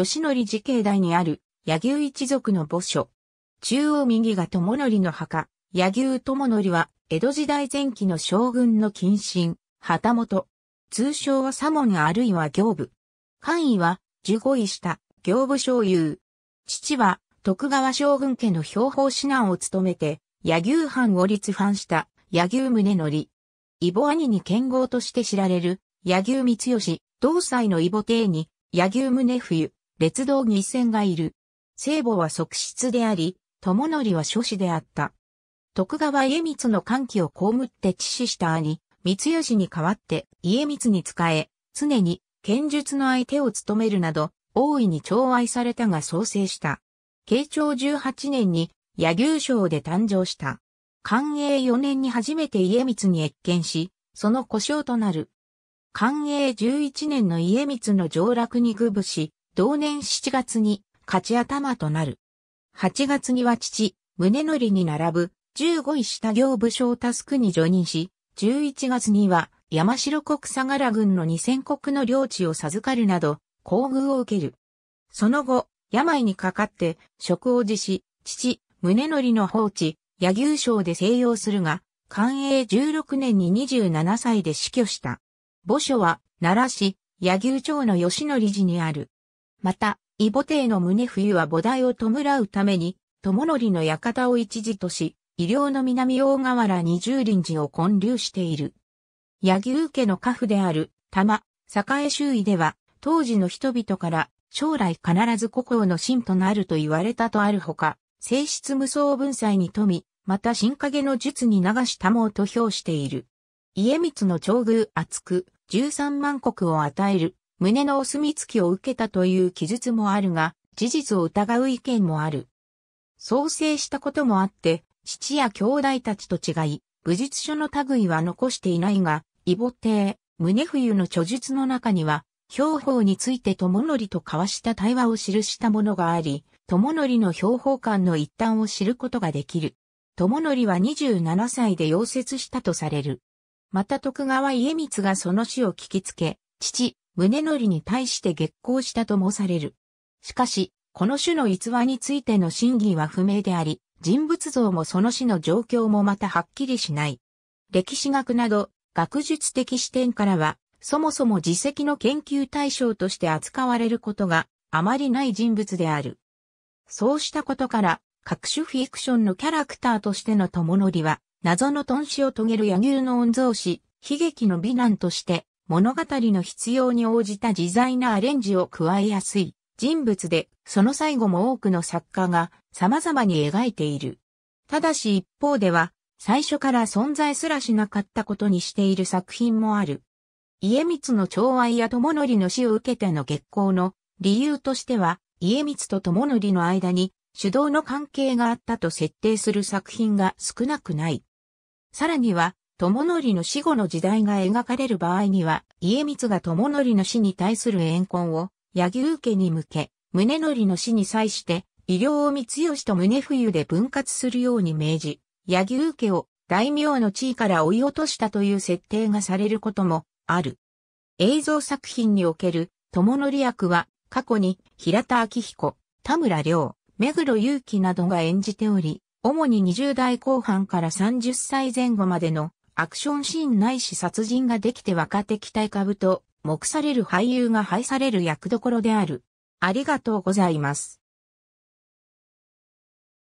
吉則寺境内にある、柳生一族の墓所。中央右が友則の墓。柳生友則は、江戸時代前期の将軍の近親、旗本。通称は左門あるいは行部。官位は、十五位下、行部将有。父は、徳川将軍家の標法指南を務めて、柳生藩を立藩した、柳生宗則。異母兄に剣豪として知られる、柳生光義、同妻の異母帝に、柳生宗冬。列道義戦がいる。聖母は側室であり、友則は諸子であった。徳川家光の歓喜をこむって致死した兄、三吉に代わって家光に仕え、常に剣術の相手を務めるなど、大いに寵愛されたが創生した。慶長18年に、柳生賞で誕生した。寛永4年に初めて家光に越見し、その故障となる。寛永11年の家光の上落に愚ぶし、同年7月に勝ち頭となる。8月には父、宗則に並ぶ15位下行武将タスクに助任し、11月には山城国相良軍の二千国の領地を授かるなど、厚遇を受ける。その後、病にかかって職を辞し、父、宗則の放置、柳生省で静養するが、寛永16年に27歳で死去した。墓所は、奈良市、柳生町の吉野理事にある。また、異母帝の胸冬は母提を弔うために、友則の館を一時とし、医療の南大河原二十輪寺を建立している。柳生家の家父である、玉、栄周囲では、当時の人々から、将来必ず故郷の神となると言われたとあるほか、性質無双文才に富み、また神影の術に流し多毛と評している。家光の長宮厚く、十三万国を与える、胸のお墨付きを受けたという記述もあるが、事実を疑う意見もある。創生したこともあって、父や兄弟たちと違い、武術書の類は残していないが、異母帝、胸冬の著述の中には、兵法について友則と交わした対話を記したものがあり、友則の兵法館の一端を知ることができる。友則は27歳で溶接したとされる。また徳川家光がその死を聞きつけ、父、宗則に対して激行したともされる。しかし、この種の逸話についての真偽は不明であり、人物像もその種の状況もまたはっきりしない。歴史学など、学術的視点からは、そもそも実績の研究対象として扱われることがあまりない人物である。そうしたことから、各種フィクションのキャラクターとしての友則は、謎の頓死を遂げる野牛の御曹司、悲劇の美男として、物語の必要に応じた自在なアレンジを加えやすい人物で、その最後も多くの作家が様々に描いている。ただし一方では、最初から存在すらしなかったことにしている作品もある。家光の長愛や友則の死を受けての月光の理由としては、家光と友則の間に主導の関係があったと設定する作品が少なくない。さらには、智則の死後の時代が描かれる場合には、家光が智則の死に対する怨恨を、柳生家に向け、宗則の死に際して、医療を三義と宗冬で分割するように命じ、柳生家を大名の地位から追い落としたという設定がされることもある。映像作品における智則役は過去に平田昭彦、田村良、目黒祐樹などが演じており、主に20代後半から30歳前後までのアクションシーンないし殺人ができて若手期待株と、目される俳優が配される役どころである。ありがとうございます。